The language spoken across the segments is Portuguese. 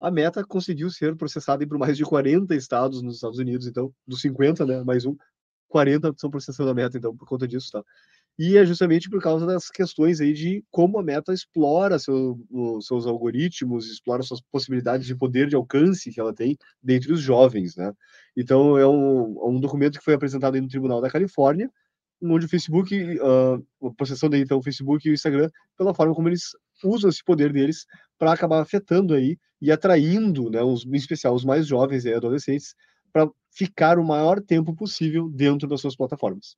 a Meta conseguiu ser processada por mais de 40 estados nos Estados Unidos, então, dos 50, né, mais um, 40 são processando a Meta, então, por conta disso, tá? E é justamente por causa das questões aí de como a Meta explora seu, seus algoritmos, explora suas possibilidades de poder de alcance que ela tem dentre os jovens, né? Então, é um, é um documento que foi apresentado no Tribunal da Califórnia, onde ah, o Facebook, uh, a possessão dele então o Facebook e o Instagram, pela forma como eles usam esse poder deles para acabar afetando aí e atraindo, né, os, em especial os mais jovens e adolescentes, para ficar o maior tempo possível dentro das suas plataformas.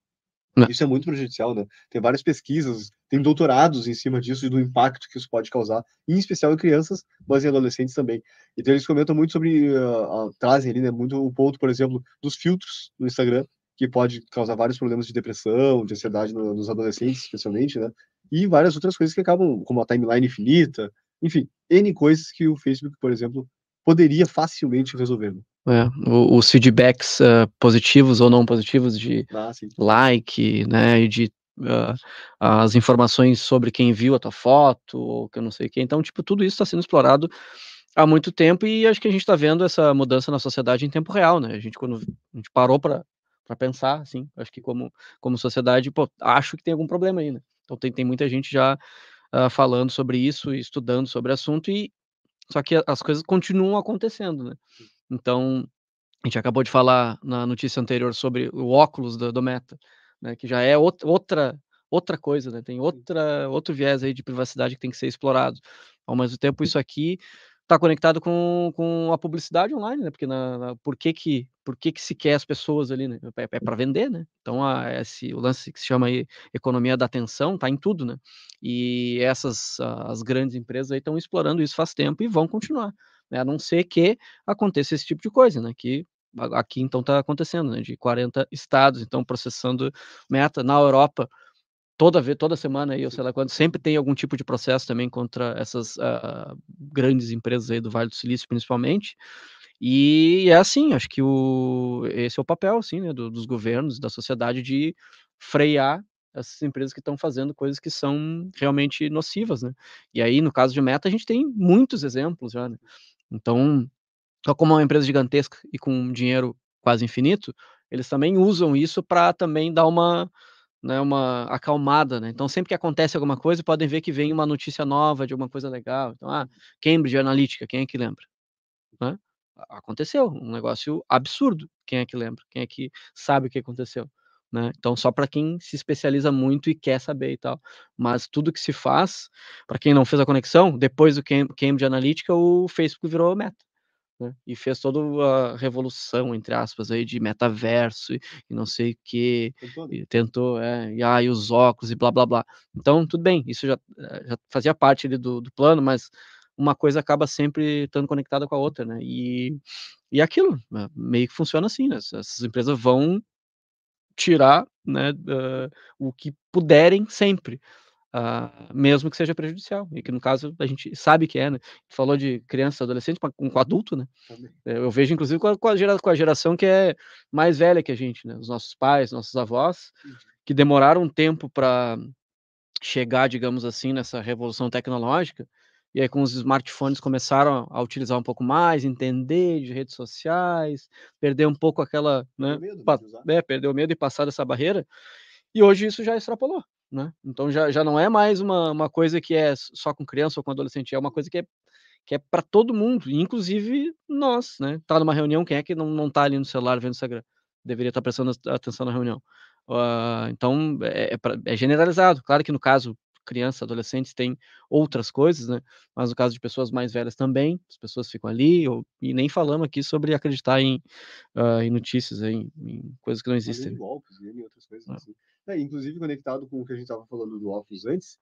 Não. Né. Isso é muito prejudicial, né? Tem várias pesquisas, tem doutorados em cima disso e do impacto que isso pode causar, em especial em crianças, mas em adolescentes também. Então eles comentam muito sobre, uh, uh, trazem ali, né, muito o ponto, por exemplo, dos filtros no Instagram, que pode causar vários problemas de depressão, de ansiedade no, nos adolescentes, especialmente, né? E várias outras coisas que acabam, como a timeline infinita, enfim, N coisas que o Facebook, por exemplo, poderia facilmente resolver. Né? É, os feedbacks uh, positivos ou não positivos de ah, like, né, e de uh, as informações sobre quem viu a tua foto, ou que eu não sei o que. Então, tipo, tudo isso está sendo explorado há muito tempo e acho que a gente está vendo essa mudança na sociedade em tempo real, né? A gente quando a gente parou para para pensar, assim, acho que como, como sociedade, pô, acho que tem algum problema aí, né? Então tem, tem muita gente já uh, falando sobre isso, estudando sobre o assunto, e só que as coisas continuam acontecendo, né? Então, a gente acabou de falar na notícia anterior sobre o óculos do, do Meta, né, que já é outra outra coisa, né? Tem outra outro viés aí de privacidade que tem que ser explorado. Ao mesmo tempo, isso aqui está conectado com, com a publicidade online, né? Porque na, na, por que que por que que se quer as pessoas ali, né? É, é para vender, né? Então a, esse o lance que se chama aí, economia da atenção tá em tudo, né? E essas as grandes empresas aí estão explorando isso faz tempo e vão continuar, né? A não ser que aconteça esse tipo de coisa, né? Que aqui então está acontecendo, né? De 40 estados então processando meta na Europa toda vez, toda semana aí, eu sei lá quando, sempre tem algum tipo de processo também contra essas uh, grandes empresas aí do Vale do Silício, principalmente. E é assim, acho que o, esse é o papel, assim, né, do, dos governos, da sociedade, de frear essas empresas que estão fazendo coisas que são realmente nocivas, né? E aí, no caso de Meta, a gente tem muitos exemplos já, né? Então, só como é uma empresa gigantesca e com dinheiro quase infinito, eles também usam isso para também dar uma né, uma acalmada, né? Então sempre que acontece alguma coisa, podem ver que vem uma notícia nova de alguma coisa legal. Então, ah, uhum. Cambridge Analytica, quem é que lembra? Né? Aconteceu, um negócio absurdo. Quem é que lembra? Quem é que sabe o que aconteceu? Né? Então, só para quem se especializa muito e quer saber e tal. Mas tudo que se faz, para quem não fez a conexão, depois do Cambridge Analytica, o Facebook virou meta né? e fez toda a revolução, entre aspas, aí, de metaverso e, e não sei o que, e tentou, é, e, ah, e os óculos e blá blá blá. Então, tudo bem, isso já, eh, já fazia parte ali, do, do plano, mas uma coisa acaba sempre estando conectada com a outra, né? E, e é aquilo, né, meio que funciona assim, né? Essas empresas vão tirar né, uh, o que puderem sempre. Uh, mesmo que seja prejudicial, e que no caso a gente sabe que é, né? Falou de criança, adolescente, com, com adulto, né? É, eu vejo inclusive com a, com, a geração, com a, geração que é mais velha que a gente, né? Os nossos pais, nossos avós, uhum. que demoraram um tempo para chegar, digamos assim, nessa revolução tecnológica, e aí com os smartphones começaram a, utilizar um pouco mais, entender de redes sociais, perder um pouco aquela, né? Medo né, é, o medo e passar dessa barreira. E hoje isso já extrapolou, né? Então já, já não é mais uma, uma coisa que é só com criança ou com adolescente, é uma coisa que é, que é para todo mundo, inclusive nós, né? Tá numa reunião, quem é que não, não tá ali no celular vendo Instagram? Deveria estar tá prestando atenção na reunião. Uh, então, é, é, pra, é generalizado. Claro que no caso criança, adolescentes têm outras coisas, né? Mas no caso de pessoas mais velhas também, as pessoas ficam ali, ou, e nem falamos aqui sobre acreditar em, uh, em notícias, em, em, coisas que não existem. Em golpes, em outras coisas ah. assim. É, inclusive, conectado com o que a gente estava falando do Office antes,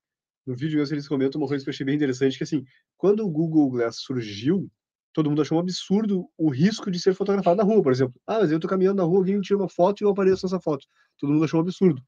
no vídeo mesmo eles comentam uma coisa que eu achei bem interessante, que assim, quando o Google Glass surgiu, todo mundo achou um absurdo o risco de ser fotografado na rua, por exemplo. Ah, mas eu tô caminhando na rua, alguém tira uma foto e eu apareço nessa foto. Todo mundo achou um absurdo.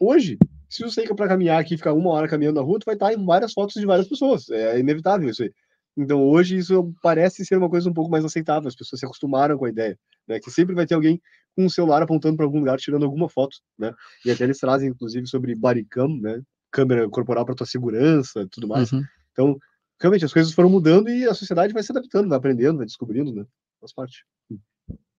Hoje, se você ir para caminhar aqui, ficar uma hora caminhando na rua, tu vai estar tá em várias fotos de várias pessoas. É inevitável isso aí. Então hoje isso parece ser uma coisa um pouco mais aceitável, as pessoas se acostumaram com a ideia, né? Que sempre vai ter alguém com um celular apontando para algum lugar, tirando alguma foto, né? E até eles trazem, inclusive, sobre baricam né? Câmera corporal para tua segurança tudo mais. Uhum. Então, realmente, as coisas foram mudando e a sociedade vai se adaptando, vai aprendendo, vai descobrindo, né? Faz parte.